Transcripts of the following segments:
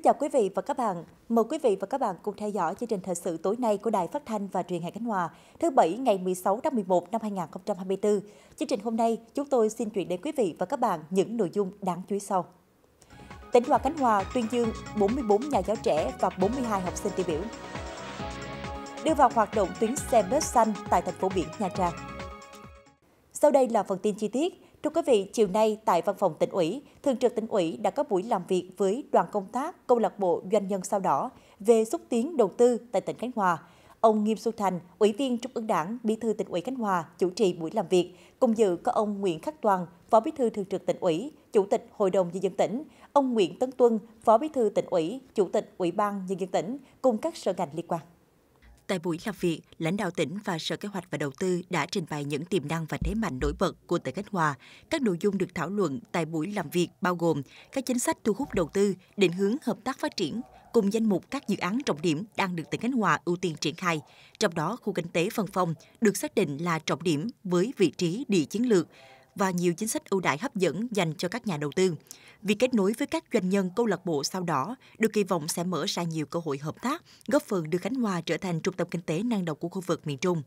Kính chào quý vị và các bạn. Mời quý vị và các bạn cùng theo dõi chương trình thời sự tối nay của Đài Phát thanh và Truyền hình Khánh Hòa, thứ Bảy ngày 16 tháng 11 năm 2024. Chương trình hôm nay, chúng tôi xin chuyển đến quý vị và các bạn những nội dung đáng chú ý sau. Tỉnh hòa Khánh Hòa tuyên dương 44 nhà giáo trẻ và 42 học sinh tiêu biểu. Đưa vào hoạt động tuyến xe bus xanh tại thành phố biển Nha Trang. Sau đây là phần tin chi tiết. Thưa quý vị, chiều nay tại văn phòng tỉnh ủy, Thường trực tỉnh ủy đã có buổi làm việc với đoàn công tác câu lạc bộ doanh nhân sao đỏ về xúc tiến đầu tư tại tỉnh Khánh Hòa. Ông Nghiêm Xuân Thành, Ủy viên Trung ương Đảng, Bí thư tỉnh ủy Khánh Hòa chủ trì buổi làm việc. Cùng dự có ông Nguyễn Khắc Toàn, Phó Bí thư Thường trực tỉnh ủy, Chủ tịch Hội đồng nhân dân tỉnh, ông Nguyễn Tấn Tuân, Phó Bí thư tỉnh ủy, Chủ tịch Ủy ban nhân dân tỉnh cùng các sở ngành liên quan. Tại buổi làm việc, lãnh đạo tỉnh và Sở Kế hoạch và Đầu tư đã trình bày những tiềm năng và thế mạnh nổi bật của tỉnh Khánh Hòa. Các nội dung được thảo luận tại buổi làm việc bao gồm các chính sách thu hút đầu tư, định hướng hợp tác phát triển, cùng danh mục các dự án trọng điểm đang được tỉnh Khánh Hòa ưu tiên triển khai. Trong đó, khu kinh tế Vân Phong được xác định là trọng điểm với vị trí địa chiến lược, và nhiều chính sách ưu đại hấp dẫn dành cho các nhà đầu tư. Việc kết nối với các doanh nhân câu lạc bộ sao đỏ được kỳ vọng sẽ mở ra nhiều cơ hội hợp tác, góp phần đưa Khánh Hòa trở thành trung tâm kinh tế năng động của khu vực miền Trung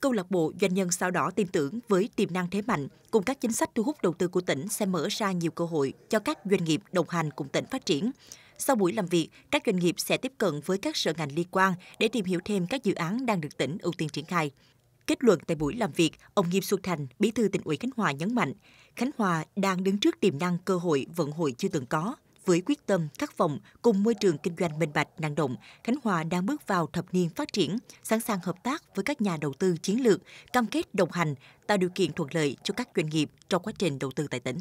câu lạc bộ doanh nhân sao đỏ tin tưởng với tiềm năng thế mạnh cùng các chính sách thu hút đầu tư của tỉnh sẽ mở ra nhiều cơ hội cho các doanh nghiệp đồng hành cùng tỉnh phát triển. Sau buổi làm việc, các doanh nghiệp sẽ tiếp cận với các sở ngành liên quan để tìm hiểu thêm các dự án đang được tỉnh ưu tiên triển khai. Kết luận tại buổi làm việc, ông Nghiêm Xuân Thành, Bí thư tỉnh ủy Khánh Hòa nhấn mạnh, Khánh Hòa đang đứng trước tiềm năng cơ hội vận hội chưa từng có. Với quyết tâm, khắc vọng cùng môi trường kinh doanh minh bạch năng động, Khánh Hòa đang bước vào thập niên phát triển, sẵn sàng hợp tác với các nhà đầu tư chiến lược, cam kết đồng hành, tạo điều kiện thuận lợi cho các doanh nghiệp trong quá trình đầu tư tại tỉnh.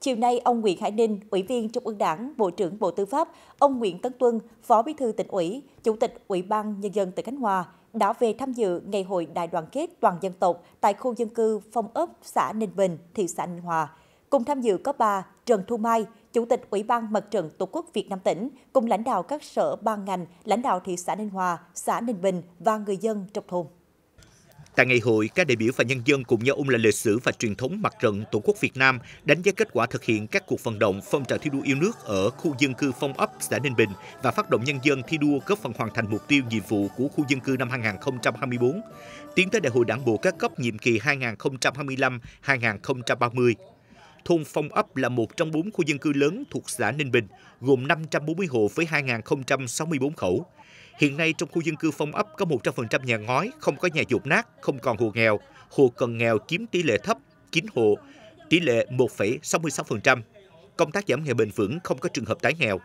Chiều nay, ông Nguyễn Hải Ninh, Ủy viên Trung ương Đảng, Bộ trưởng Bộ Tư pháp, ông Nguyễn Tấn Tuân, Phó Bí thư tỉnh ủy, Chủ tịch Ủy ban Nhân dân tỉnh Khánh Hòa đã về tham dự Ngày hội Đại đoàn kết toàn dân tộc tại khu dân cư Phong ấp, xã Ninh Bình, thị xã Ninh Hòa. Cùng tham dự có bà Trần Thu Mai, Chủ tịch Ủy ban Mặt trận Tổ quốc Việt Nam tỉnh, cùng lãnh đạo các sở ban ngành, lãnh đạo thị xã Ninh Hòa, xã Ninh Bình và người dân trong thôn. Tại ngày hội, các đại biểu và nhân dân cùng nhau ôn lại lịch sử và truyền thống mặt trận Tổ quốc Việt Nam, đánh giá kết quả thực hiện các cuộc vận động phong trào thi đua yêu nước ở khu dân cư Phong ấp, xã Ninh Bình và phát động nhân dân thi đua góp phần hoàn thành mục tiêu nhiệm vụ của khu dân cư năm 2024, tiến tới đại hội đảng bộ các cấp nhiệm kỳ 2025-2030. Thôn Phong ấp là một trong bốn khu dân cư lớn thuộc xã Ninh Bình, gồm 540 hộ với 2.064 khẩu. Hiện nay trong khu dân cư phong ấp có 100% nhà ngói, không có nhà dột nát, không còn hộ nghèo. Hộ cần nghèo chiếm tỷ lệ thấp, 9 hộ, tỷ lệ 1,66%. Công tác giảm nghèo bền vững không có trường hợp tái nghèo.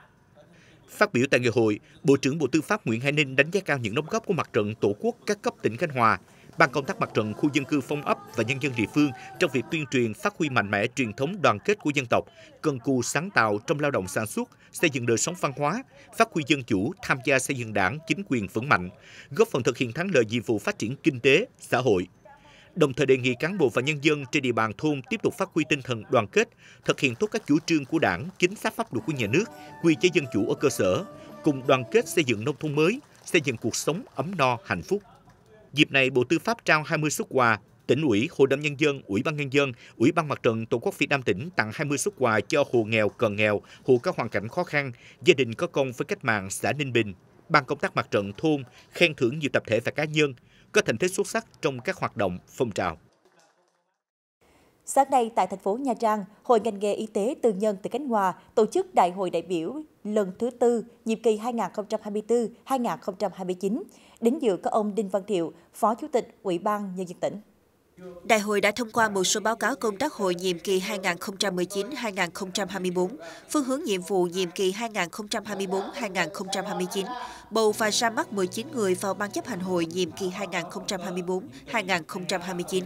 Phát biểu tại ngày hội, Bộ trưởng Bộ Tư pháp Nguyễn Hải Ninh đánh giá cao những đóng góp của mặt trận Tổ quốc các cấp tỉnh Khánh Hòa Ban công tác mặt trận khu dân cư phong ấp và nhân dân địa phương trong việc tuyên truyền phát huy mạnh mẽ truyền thống đoàn kết của dân tộc, cần cù sáng tạo trong lao động sản xuất, xây dựng đời sống văn hóa, phát huy dân chủ, tham gia xây dựng đảng, chính quyền vững mạnh, góp phần thực hiện thắng lợi nhiệm vụ phát triển kinh tế, xã hội. Đồng thời đề nghị cán bộ và nhân dân trên địa bàn thôn tiếp tục phát huy tinh thần đoàn kết, thực hiện tốt các chủ trương của đảng, chính sách pháp luật của nhà nước, quy chế dân chủ ở cơ sở, cùng đoàn kết xây dựng nông thôn mới, xây dựng cuộc sống ấm no, hạnh phúc. Dịp này, Bộ Tư pháp trao 20 xuất quà, tỉnh ủy, hội đồng nhân dân, ủy ban nhân dân, ủy ban mặt trận Tổ quốc Việt Nam tỉnh tặng 20 xuất quà cho hộ nghèo, cận nghèo, hộ có hoàn cảnh khó khăn, gia đình có công với cách mạng xã Ninh Bình, ban công tác mặt trận thôn khen thưởng nhiều tập thể và cá nhân có thành tích xuất sắc trong các hoạt động phong trào. Sáng nay tại thành phố Nha Trang, Hội ngành nghề y tế tư nhân tỉnh Khánh Hòa tổ chức Đại hội đại biểu lần thứ tư, nhiệm kỳ 2024-2029. Đến dự có ông Đinh Văn Thiệu, Phó Chủ tịch Ủy ban Nhân dân tỉnh. Đại hội đã thông qua một số báo cáo công tác hội nhiệm kỳ 2019-2024, phương hướng nhiệm vụ nhiệm kỳ 2024-2029, bầu và ra mắt 19 người vào Ban chấp hành hội nhiệm kỳ 2024-2029.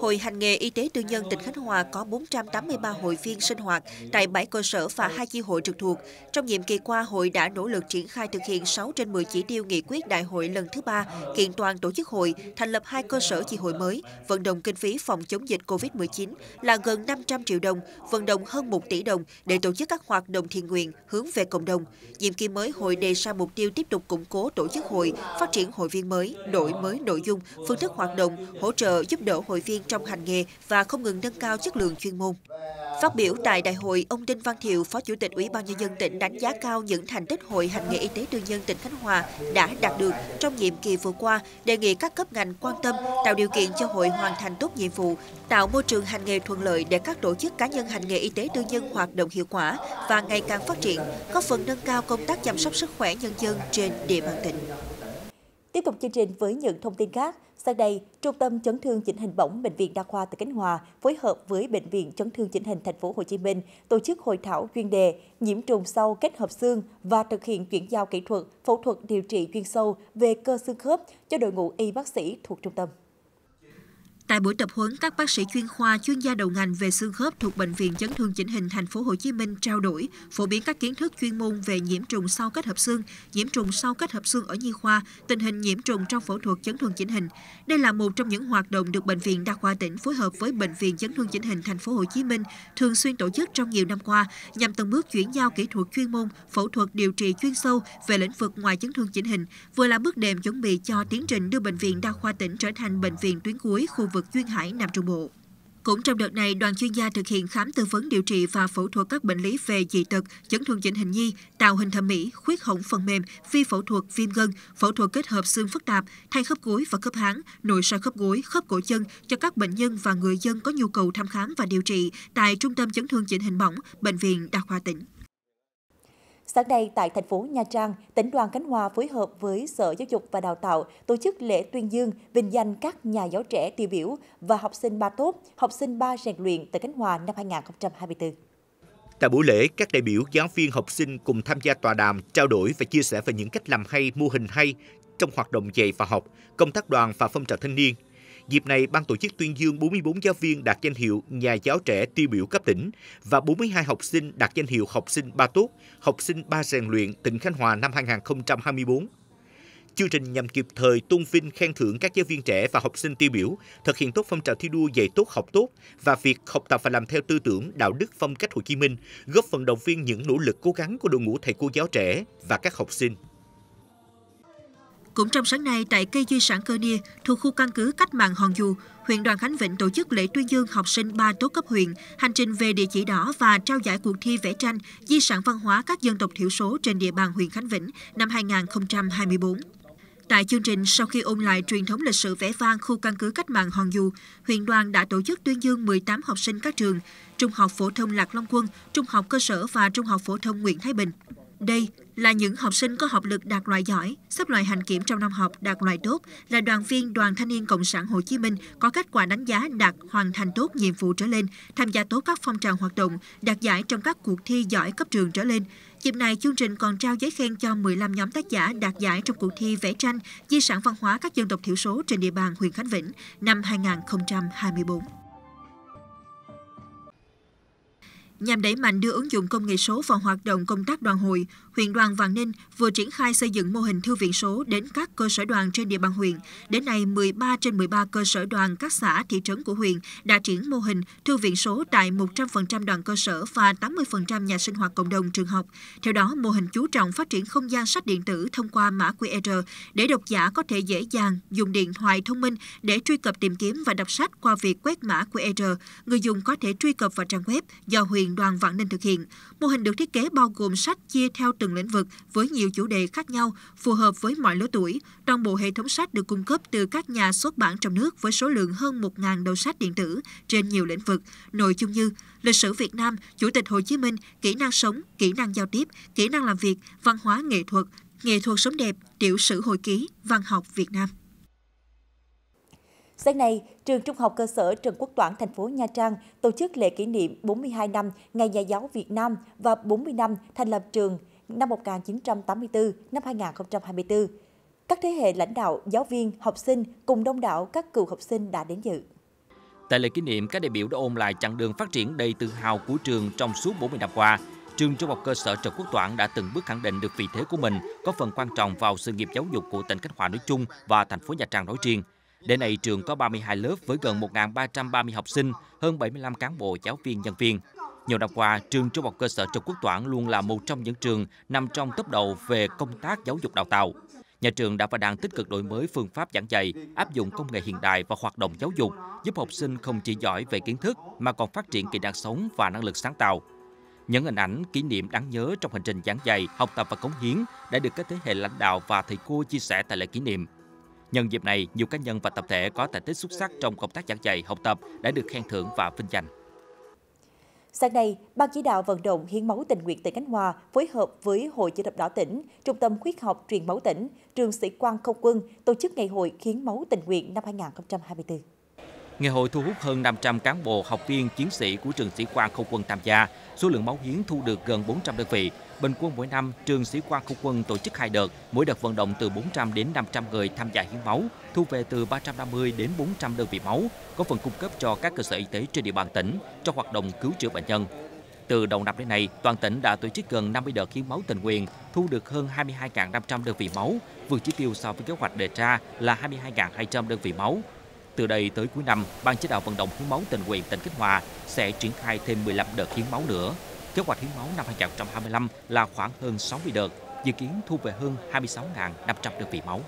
Hội hành nghề y tế tư nhân tỉnh Khánh Hòa có 483 hội viên sinh hoạt tại 7 cơ sở và 2 chi hội trực thuộc. Trong nhiệm kỳ qua, hội đã nỗ lực triển khai thực hiện 6 trên 10 chỉ tiêu nghị quyết đại hội lần thứ 3, kiện toàn tổ chức hội, thành lập hai cơ sở chi hội mới, vận động kinh phí phòng chống dịch COVID-19 là gần 500 triệu đồng, vận động hơn 1 tỷ đồng để tổ chức các hoạt động thiện nguyện hướng về cộng đồng. Nhiệm kỳ mới, hội đề ra mục tiêu tiếp tục củng cố tổ chức hội, phát triển hội viên mới, đổi mới nội dung, phương thức hoạt động, hỗ trợ giúp đỡ hội viên trong hành nghề và không ngừng nâng cao chất lượng chuyên môn. Phát biểu tại đại hội, ông Đinh Văn Thiệu, Phó Chủ tịch Ủy ban Nhân dân tỉnh đánh giá cao những thành tích Hội Hành nghề Y tế Tư nhân tỉnh Khánh Hòa đã đạt được trong nhiệm kỳ vừa qua, đề nghị các cấp ngành quan tâm, tạo điều kiện cho hội hoàn thành tốt nhiệm vụ, tạo môi trường hành nghề thuận lợi để các tổ chức cá nhân hành nghề y tế tư nhân hoạt động hiệu quả và ngày càng phát triển, góp phần nâng cao công tác chăm sóc sức khỏe nhân dân trên địa bàn tỉnh. Tiếp tục chương trình với những thông tin khác. Sau đây, Trung tâm chấn thương chỉnh hình bỏng bệnh viện Đa khoa tỉnh Khánh Hòa phối hợp với bệnh viện chấn thương chỉnh hình thành phố Hồ Chí Minh tổ chức hội thảo chuyên đề nhiễm trùng sâu kết hợp xương và thực hiện chuyển giao kỹ thuật phẫu thuật điều trị chuyên sâu về cơ xương khớp cho đội ngũ y bác sĩ thuộc trung tâm. Tại buổi tập huấn, các bác sĩ chuyên khoa, chuyên gia đầu ngành về xương khớp thuộc bệnh viện chấn thương chỉnh hình thành phố Hồ Chí Minh trao đổi, phổ biến các kiến thức chuyên môn về nhiễm trùng sau kết hợp xương, nhiễm trùng sau kết hợp xương ở nhi khoa, tình hình nhiễm trùng trong phẫu thuật chấn thương chỉnh hình. Đây là một trong những hoạt động được bệnh viện Đa khoa tỉnh phối hợp với bệnh viện chấn thương chỉnh hình thành phố Hồ Chí Minh thường xuyên tổ chức trong nhiều năm qua nhằm từng bước chuyển giao kỹ thuật chuyên môn, phẫu thuật điều trị chuyên sâu về lĩnh vực ngoài chấn thương chỉnh hình, vừa là bước đệm chuẩn bị cho tiến trình đưa bệnh viện Đa khoa tỉnh trở thành bệnh viện tuyến cuối khu vực duyên hải Nam Trung Bộ. Cũng trong đợt này, đoàn chuyên gia thực hiện khám tư vấn điều trị và phẫu thuật các bệnh lý về dị tật, chấn thương chỉnh hình nhi, tạo hình thẩm mỹ, khuyết hỏng phần mềm, phi phẫu thuật viêm gân, phẫu thuật kết hợp xương phức tạp, thay khớp gối và khớp háng, nội soi khớp gối, khớp cổ chân cho các bệnh nhân và người dân có nhu cầu thăm khám và điều trị tại Trung tâm Chấn thương chỉnh hình bỏng, Bệnh viện Đa khoa tỉnh. Sáng nay tại thành phố Nha Trang, tỉnh đoàn Khánh Hòa phối hợp với Sở Giáo dục và Đào tạo tổ chức lễ tuyên dương vinh danh các nhà giáo trẻ tiêu biểu và học sinh ba tốt, học sinh ba rèn luyện tại Khánh Hòa năm 2024. Tại buổi lễ, các đại biểu, giáo viên, học sinh cùng tham gia tọa đàm, trao đổi và chia sẻ về những cách làm hay, mô hình hay trong hoạt động dạy và học, công tác đoàn và phong trào thanh niên – Dịp này, ban tổ chức tuyên dương 44 giáo viên đạt danh hiệu nhà giáo trẻ tiêu biểu cấp tỉnh và 42 học sinh đạt danh hiệu học sinh ba tốt, học sinh ba rèn luyện tỉnh Khánh Hòa năm 2024. Chương trình nhằm kịp thời tôn vinh khen thưởng các giáo viên trẻ và học sinh tiêu biểu, thực hiện tốt phong trào thi đua dạy tốt học tốt và việc học tập và làm theo tư tưởng đạo đức phong cách Hồ Chí Minh, góp phần động viên những nỗ lực cố gắng của đội ngũ thầy cô giáo trẻ và các học sinh. Cũng trong sáng nay, tại cây di sản Cơ Nia, thuộc khu căn cứ Cách mạng Hòn Dù, huyện đoàn Khánh Vĩnh tổ chức lễ tuyên dương học sinh ba tố cấp huyện, hành trình về địa chỉ đỏ và trao giải cuộc thi vẽ tranh di sản văn hóa các dân tộc thiểu số trên địa bàn huyện Khánh Vĩnh năm 2024. Tại chương trình, sau khi ôn lại truyền thống lịch sử vẽ vang khu căn cứ cách mạng Hòn Dù, huyện đoàn đã tổ chức tuyên dương 18 học sinh các trường Trung học phổ thông Lạc Long Quân, Trung học cơ sở và Trung học phổ thông Nguyễn Thái Bình. Đây là những học sinh có học lực đạt loại giỏi, xếp loại hành kiểm trong năm học đạt loại tốt, là đoàn viên Đoàn Thanh niên Cộng sản Hồ Chí Minh có kết quả đánh giá đạt hoàn thành tốt nhiệm vụ trở lên, tham gia tốt các phong trào hoạt động, đạt giải trong các cuộc thi giỏi cấp trường trở lên. Dịp này, chương trình còn trao giấy khen cho 15 nhóm tác giả đạt giải trong cuộc thi vẽ tranh di sản văn hóa các dân tộc thiểu số trên địa bàn huyện Khánh Vĩnh năm 2024. Nhằm đẩy mạnh đưa ứng dụng công nghệ số vào hoạt động công tác đoàn hội, huyện đoàn Vạn Ninh vừa triển khai xây dựng mô hình thư viện số đến các cơ sở đoàn trên địa bàn huyện. Đến nay, 13 trên 13 cơ sở đoàn các xã, thị trấn của huyện đã triển mô hình thư viện số tại 100% đoàn cơ sở và 80% nhà sinh hoạt cộng đồng trường học. Theo đó, mô hình chú trọng phát triển không gian sách điện tử thông qua mã QR để độc giả có thể dễ dàng dùng điện thoại thông minh để truy cập tìm kiếm và đọc sách qua việc quét mã QR. Người dùng có thể truy cập vào trang web do huyện đoàn Vạn Ninh thực hiện. Mô hình được thiết kế bao gồm sách chia theo từng lĩnh vực với nhiều chủ đề khác nhau, phù hợp với mọi lứa tuổi. Toàn bộ hệ thống sách được cung cấp từ các nhà xuất bản trong nước với số lượng hơn 1.000 đầu sách điện tử trên nhiều lĩnh vực, nội dung như lịch sử Việt Nam, Chủ tịch Hồ Chí Minh, kỹ năng sống, kỹ năng giao tiếp, kỹ năng làm việc, văn hóa nghệ thuật, nghệ thuật sống đẹp, tiểu sử hồi ký, văn học Việt Nam. Sáng nay, trường Trung học cơ sở Trần Quốc Toản thành phố Nha Trang tổ chức lễ kỷ niệm 42 năm Ngày Nhà giáo Việt Nam và 40 năm thành lập trường năm 1984 năm 2024. Các thế hệ lãnh đạo, giáo viên, học sinh cùng đông đảo các cựu học sinh đã đến dự. Tại lễ kỷ niệm, các đại biểu đã ôn lại chặng đường phát triển đầy tự hào của trường trong suốt 40 năm qua. Trường Trung học cơ sở Trần Quốc Toản đã từng bước khẳng định được vị thế của mình, có phần quan trọng vào sự nghiệp giáo dục của tỉnh Khánh Hòa nói chung và thành phố Nha Trang nói riêng. Đến nay trường có 32 lớp với gần 1.330 học sinh, hơn 75 cán bộ, giáo viên, nhân viên. Nhiều năm qua, trường trung học cơ sở Trần Quốc Toản luôn là một trong những trường nằm trong top đầu về công tác giáo dục đào tạo. Nhà trường đã và đang tích cực đổi mới phương pháp giảng dạy, áp dụng công nghệ hiện đại và hoạt động giáo dục, giúp học sinh không chỉ giỏi về kiến thức mà còn phát triển kỹ năng sống và năng lực sáng tạo. Những hình ảnh kỷ niệm đáng nhớ trong hành trình giảng dạy, học tập và cống hiến đã được các thế hệ lãnh đạo và thầy cô chia sẻ tại lễ kỷ niệm. Nhân dịp này, nhiều cá nhân và tập thể có thành tích xuất sắc trong công tác giảng dạy, học tập đã được khen thưởng và vinh danh. Sáng nay, Ban chỉ đạo vận động hiến máu tình nguyện tỉnh Khánh Hòa phối hợp với Hội Chữ thập đỏ tỉnh, Trung tâm Khuyết học truyền máu tỉnh, Trường Sĩ quan Không quân tổ chức ngày hội hiến máu tình nguyện năm 2024. Ngày hội thu hút hơn 500 cán bộ, học viên, chiến sĩ của trường sĩ quan không quân tham gia. Số lượng máu hiến thu được gần 400 đơn vị, Bình quân mỗi năm, trường sĩ quan không quân tổ chức hai đợt, mỗi đợt vận động từ 400 đến 500 người tham gia hiến máu, thu về từ 350 đến 400 đơn vị máu, có phần cung cấp cho các cơ sở y tế trên địa bàn tỉnh cho hoạt động cứu chữa bệnh nhân. Từ đầu năm đến nay, toàn tỉnh đã tổ chức gần 50 đợt hiến máu tình nguyện, thu được hơn 22.500 đơn vị máu, vượt chỉ tiêu so với kế hoạch đề ra là 22.200 đơn vị máu. Từ đây tới cuối năm, Ban chỉ đạo vận động hiến máu tình nguyện tỉnh Khánh Hòa sẽ triển khai thêm 15 đợt hiến máu nữa. Kế hoạch hiến máu năm 2025 là khoảng hơn 60 đợt, dự kiến thu về hơn 26.500 đơn vị máu.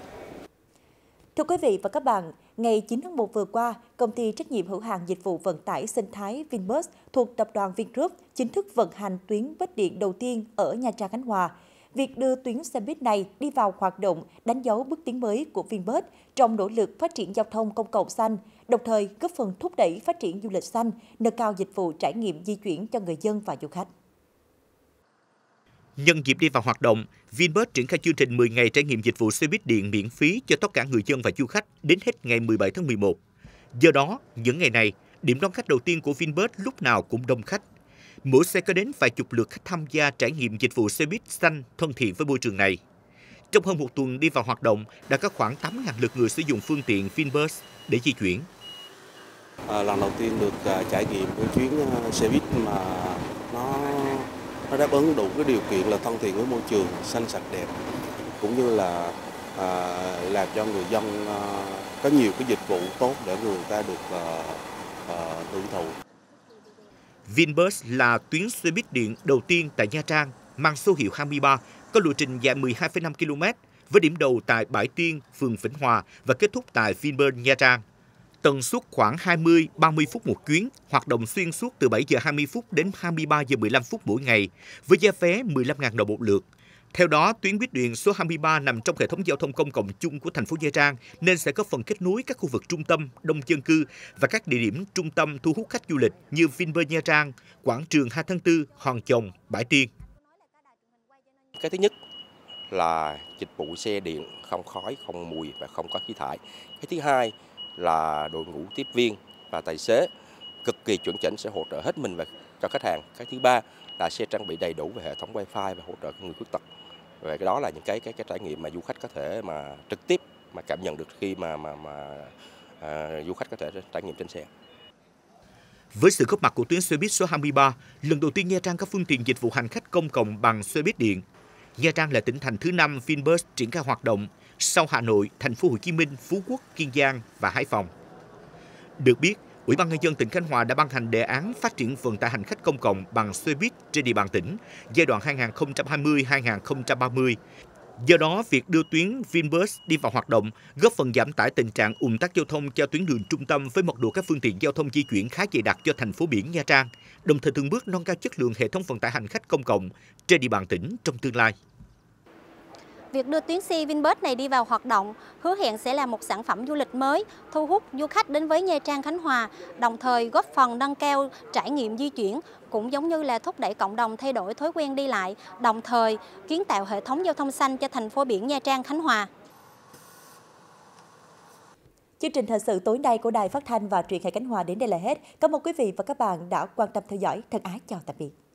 Thưa quý vị và các bạn, ngày 9 tháng 1 vừa qua, công ty trách nhiệm hữu hạn dịch vụ vận tải sinh thái Vinbus thuộc tập đoàn Vingroup chính thức vận hành tuyến bus điện đầu tiên ở Nha Trang Khánh Hòa. Việc đưa tuyến xe buýt này đi vào hoạt động đánh dấu bước tiến mới của Vinbus trong nỗ lực phát triển giao thông công cộng xanh, đồng thời góp phần thúc đẩy phát triển du lịch xanh, nâng cao dịch vụ trải nghiệm di chuyển cho người dân và du khách. Nhân dịp đi vào hoạt động, Vinbus triển khai chương trình 10 ngày trải nghiệm dịch vụ xe buýt điện miễn phí cho tất cả người dân và du khách đến hết ngày 17 tháng 11. Do đó, những ngày này, điểm đón khách đầu tiên của Vinbus lúc nào cũng đông khách. Mỗi xe có đến vài chục lượt khách tham gia trải nghiệm dịch vụ xe buýt xanh thân thiện với môi trường này. Trong hơn một tuần đi vào hoạt động, đã có khoảng 8.000 lượt người sử dụng phương tiện Vinbus để di chuyển. À, lần đầu tiên được à, trải nghiệm cái chuyến à, xe buýt mà nó nó đáp ứng đủ cái điều kiện là thân thiện với môi trường, xanh sạch đẹp cũng như là à, làm cho người dân à, có nhiều cái dịch vụ tốt để người ta được à, à, hưởng thụ. Vinbus là tuyến xe buýt điện đầu tiên tại Nha Trang mang số hiệu 23 có lộ trình dài 12,5 km với điểm đầu tại Bãi Tiên, phường Vĩnh Hòa và kết thúc tại Vinbus Nha Trang tần suất khoảng 20-30 phút một chuyến, hoạt động xuyên suốt từ 7 giờ 20 phút đến 23 giờ 15 phút mỗi ngày, với giá vé 15.000 đồng một lượt. Theo đó, tuyến buýt điện số 23 nằm trong hệ thống giao thông công cộng chung của thành phố Nha Trang nên sẽ có phần kết nối các khu vực trung tâm, đông dân cư và các địa điểm trung tâm thu hút khách du lịch như Vinpearl Nha Trang, quảng trường 2 tháng 4, Hoàng Chồng, Bãi Tiên. Cái thứ nhất là dịch vụ xe điện không khói, không mùi và không có khí thải. Cái thứ hai là đội ngũ tiếp viên và tài xế cực kỳ chuẩn chỉnh sẽ hỗ trợ hết mình và cho khách hàng. Cái thứ ba là xe trang bị đầy đủ về hệ thống wifi và hỗ trợ người khuyết tật. Về cái đó là những cái cái cái trải nghiệm mà du khách có thể mà trực tiếp mà cảm nhận được khi mà mà mà à, du khách có thể trải nghiệm trên xe. Với sự góp mặt của tuyến xe buýt số 23, lần đầu tiên Nha Trang có phương tiện dịch vụ hành khách công cộng bằng xe buýt điện. Nha Trang là tỉnh thành thứ 5 Vinbus triển khai hoạt động sau Hà Nội, Thành phố Hồ Chí Minh, Phú Quốc, Kiên Giang và Hải Phòng. Được biết, Ủy ban nhân dân tỉnh Khánh Hòa đã ban hành đề án phát triển vận tải hành khách công cộng bằng xe buýt trên địa bàn tỉnh giai đoạn 2020-2030. Do đó, việc đưa tuyến Vinbus đi vào hoạt động góp phần giảm tải tình trạng ùn tắc giao thông cho tuyến đường trung tâm với mật độ các phương tiện giao thông di chuyển khá dày đặc cho thành phố biển Nha Trang, đồng thời từng bước nâng cao chất lượng hệ thống vận tải hành khách công cộng trên địa bàn tỉnh trong tương lai. Việc đưa tuyến xe Vinbus này đi vào hoạt động hứa hẹn sẽ là một sản phẩm du lịch mới, thu hút du khách đến với Nha Trang Khánh Hòa, đồng thời góp phần nâng cao trải nghiệm di chuyển cũng giống như là thúc đẩy cộng đồng thay đổi thói quen đi lại, đồng thời kiến tạo hệ thống giao thông xanh cho thành phố biển Nha Trang Khánh Hòa. Chương trình thời sự tối nay của Đài Phát thanh và Truyền hình Khánh Hòa đến đây là hết. Cảm ơn quý vị và các bạn đã quan tâm theo dõi. Thân ái chào tạm biệt.